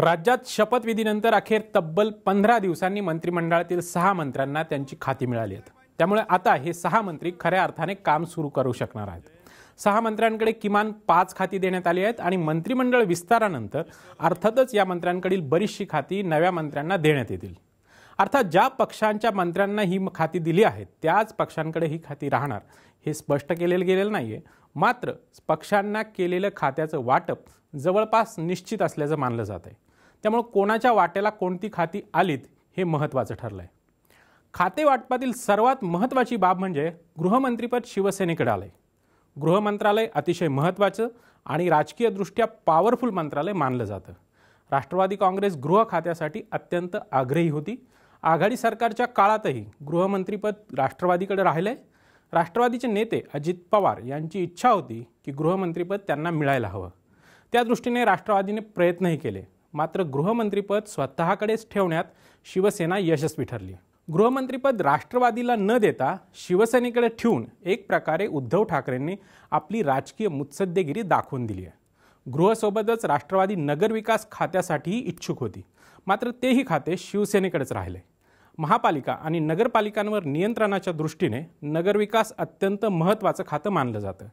राज्यात शपथविधीनंतर अखेर तब्बल पंधरा दिवसांनी मंत्रिमंडळातील सहा मंत्र्यांना त्यांची खाती मिळाली आहेत त्यामुळे आता हे सहा मंत्री खऱ्या अर्थाने काम सुरू करू शकणार आहेत सहा मंत्र्यांकडे किमान पाच खाती देण्यात आली आहेत आणि मंत्रिमंडळ विस्तारानंतर अर्थातच या मंत्र्यांकडील बरीचशी खाती नव्या मंत्र्यांना देण्यात येतील अर्थात ज्या पक्षांच्या मंत्र्यांना ही खाती दिली आहेत त्याच पक्षांकडे ही खाती राहणार हे स्पष्ट केलेलं गेलेलं नाही मात्र पक्षांना केलेलं खात्याचं वाटप जवळपास निश्चित असल्याचं मानलं जात आहे त्यामुळे कोणाच्या वाट्याला कोणती खाती आलीत हे महत्त्वाचं ठरलं खाते वाटपातील सर्वात महत्त्वाची बाब म्हणजे गृहमंत्रीपद शिवसेनेकडे आलं आहे गृहमंत्रालय अतिशय महत्त्वाचं आणि राजकीयदृष्ट्या पॉवरफुल मंत्रालय मानलं जातं राष्ट्रवादी काँग्रेस गृह खात्यासाठी अत्यंत आग्रही होती आघाडी सरकारच्या काळातही गृहमंत्रीपद राष्ट्रवादीकडे राहिलं आहे राष्ट्रवादीचे नेते अजित पवार यांची इच्छा होती की गृहमंत्रीपद त्यांना मिळायला हवं त्या दृष्टीने राष्ट्रवादीने प्रयत्नही केले मात्र गृहमंत्रीपद स्वतःकडेच ठेवण्यात शिवसेना यशस्वी ठरली गृहमंत्रीपद राष्ट्रवादीला न देता शिवसेनेकडे ठेवून एक प्रकारे उद्धव ठाकरेंनी आपली राजकीय मुत्सद्देगिरी दाखवून दिली आहे गृहसोबतच राष्ट्रवादी नगरविकास खात्यासाठीही इच्छुक होती मात्र तेही खाते शिवसेनेकडेच राहिले महापालिका आणि नगरपालिकांवर नियंत्रणाच्या दृष्टीने नगरविकास अत्यंत महत्त्वाचं खातं मानलं जातं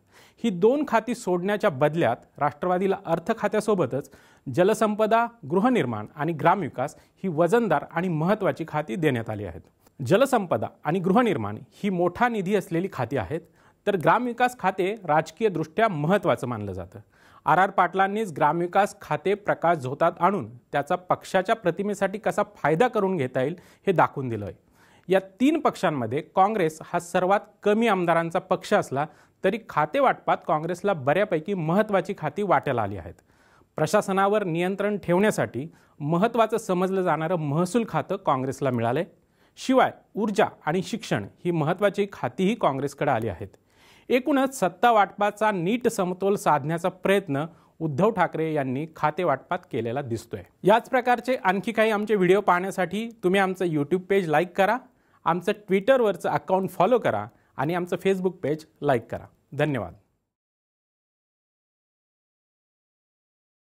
ही दोन खाती सोडण्याच्या बदल्यात राष्ट्रवादीला अर्थ खात्यासोबतच जलसंपदा गृहनिर्माण आणि ग्रामविकास ही वजनदार आणि महत्त्वाची खाती देण्यात आली आहेत जलसंपदा आणि गृहनिर्माण ही मोठा निधी असलेली खाती आहेत तर ग्रामविकास खाते राजकीयदृष्ट्या महत्त्वाचं मानलं जातं आर आर पाटलांनीच ग्रामविकास खाते प्रकाश झोतात आणून त्याचा पक्षाच्या प्रतिमेसाठी कसा फायदा करून घेता येईल हे दाखवून दिलं आहे या तीन पक्षांमध्ये काँग्रेस हा सर्वात कमी आमदारांचा पक्ष असला तरी खाते वाटपात काँग्रेसला बऱ्यापैकी महत्त्वाची खाती वाटायला आली आहेत प्रशासनावर नियंत्रण ठेवण्यासाठी महत्त्वाचं समजलं जाणारं महसूल खातं काँग्रेसला मिळालं शिवाय ऊर्जा आणि शिक्षण ही महत्त्वाची खातीही काँग्रेसकडे आली आहेत एकूणच सत्ता वाटपाचा नीट समतोल साधण्याचा प्रयत्न उद्धव ठाकरे यांनी खाते वाटपात केलेला दिसतोय याच प्रकारचे आणखी काही आमचे व्हिडिओ पाहण्यासाठी तुम्ही आमचं यूट्यूब पेज लाईक करा आमचं ट्विटरवरचं अकाउंट फॉलो करा आणि आमचं फेसबुक पेज लाईक करा धन्यवाद